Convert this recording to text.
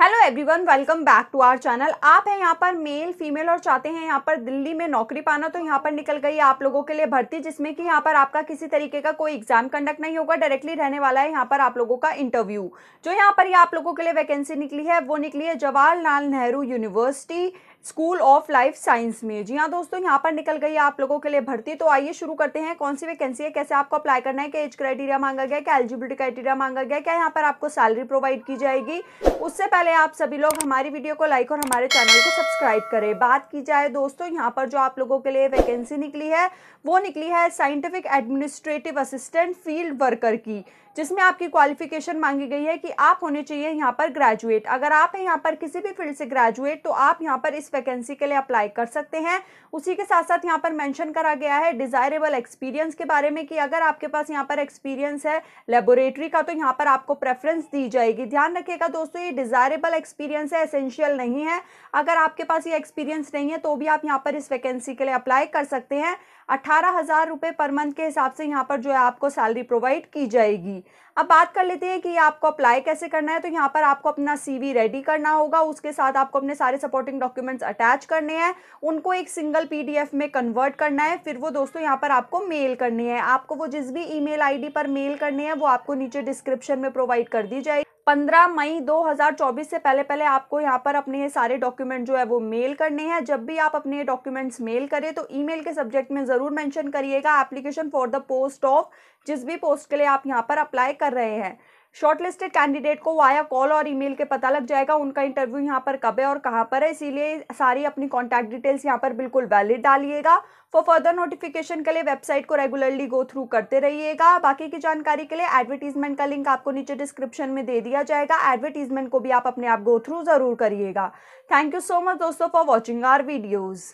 hello everyone welcome back to our channel आप हैं यहाँ पर मेल फीमेल और चाहते हैं यहाँ पर दिल्ली में नौकरी पाना तो यहाँ पर निकल गई है आप लोगों के लिए भर्ती जिसमें कि यहाँ पर आपका किसी तरीके का कोई एग्जाम कंडक्ट नहीं होगा डायरेक्टली रहने वाला है यहाँ पर आप लोगों का इंटरव्यू जो यहाँ पर ही आप लोगों के लिए वैकेंसी निकली है वो निकली है Jawaharlal Nehru university school of life science में जी हाँ दोस्तों यहाँ पर निकल गई है आप लोगों के लिए भर्ती तो आइए शुरू करते हैं कौन सी वैकेंसी है कैसे आपको अप्लाई करना है क्या एज क्राइटेरिया मांगा गया क्या एलिजिबिलिटी क्राइटेरिया मांगा गया क्या यहाँ पर आपको सैलरी प्रोवाइड की जाएगी उससे पहले आप सभी लोग हमारी वीडियो को लाइक और हमारे चैनल को सब्सक्राइब करें बात की जाए दोस्तों यहाँ पर जो आप लोगों के लिए वैकेंसी निकली है वो निकली है scientific administrative assistant field worker की जिसमें आपकी क्वालिफिकेशन मांगी गई है कि आप होने चाहिए यहाँ पर ग्रेजुएट अगर आप हैं यहाँ पर किसी भी फील्ड से ग्रेजुएट तो आप यहाँ पर इस वैकेंसी के लिए अप्लाई कर सकते हैं उसी के साथ साथ यहाँ पर मेंशन करा गया है डिज़ायरेबल एक्सपीरियंस के बारे में कि अगर आपके पास यहाँ पर एक्सपीरियंस है लेबोरेटरी का तो यहाँ पर आपको प्रेफरेंस दी जाएगी ध्यान रखिएगा दोस्तों ये डिज़ायरेबल एक्सपीरियंस है एसेंशियल नहीं है अगर आपके पास ये एक्सपीरियंस नहीं है तो भी आप यहाँ पर इस वैकेंसी के लिए अप्लाई कर सकते हैं अठारह हज़ार रुपये पर मंथ के हिसाब से यहाँ पर जो है आपको सैलरी प्रोवाइड की जाएगी अब बात कर लेते हैं कि आपको अप्लाई कैसे करना है तो यहाँ पर आपको अपना सीवी रेडी करना होगा उसके साथ आपको अपने सारे सपोर्टिंग डॉक्यूमेंट डॉक्यूमेंट्स अटैच करने हैं उनको एक सिंगल पीडीएफ में कन्वर्ट करना है फिर वो दोस्तों यहाँ पर आपको मेल करनी है आपको वो जिस भी ईमेल आईडी पर मेल करनी है वो आपको नीचे डिस्क्रिप्शन में प्रोवाइड कर दी जाएगी 15 मई 2024 से पहले पहले आपको यहाँ पर अपने ये सारे डॉक्यूमेंट जो है वो मेल करने हैं जब भी आप अपने डॉक्यूमेंट्स मेल करें तो ईमेल के सब्जेक्ट में ज़रूर मेंशन करिएगा application for the post of जिस भी पोस्ट के लिए आप यहाँ पर अप्लाई कर रहे हैं शॉर्टलिस्टेड कैंडिडेट को वाया कॉल और ईमेल के पता लग जाएगा उनका इंटरव्यू यहाँ पर कब है और कहाँ पर है इसीलिए सारी अपनी कॉन्टैक्ट डिटेल्स यहाँ पर बिल्कुल वैलिड डालिएगा फॉर फर्दर नोटिफिकेशन के लिए वेबसाइट को रेगुलरली गो थ्रू करते रहिएगा बाकी की जानकारी के लिए एडवर्टीजमेंट का लिंक आपको नीचे डिस्क्रिप्शन में दे दिया जाएगा एडवर्टीजमेंट को भी आप अपने आप गो थ्रू ज़रूर करिएगा थैंक यू सो मच दोस्तों फॉर वॉचिंग आर वीडियोज़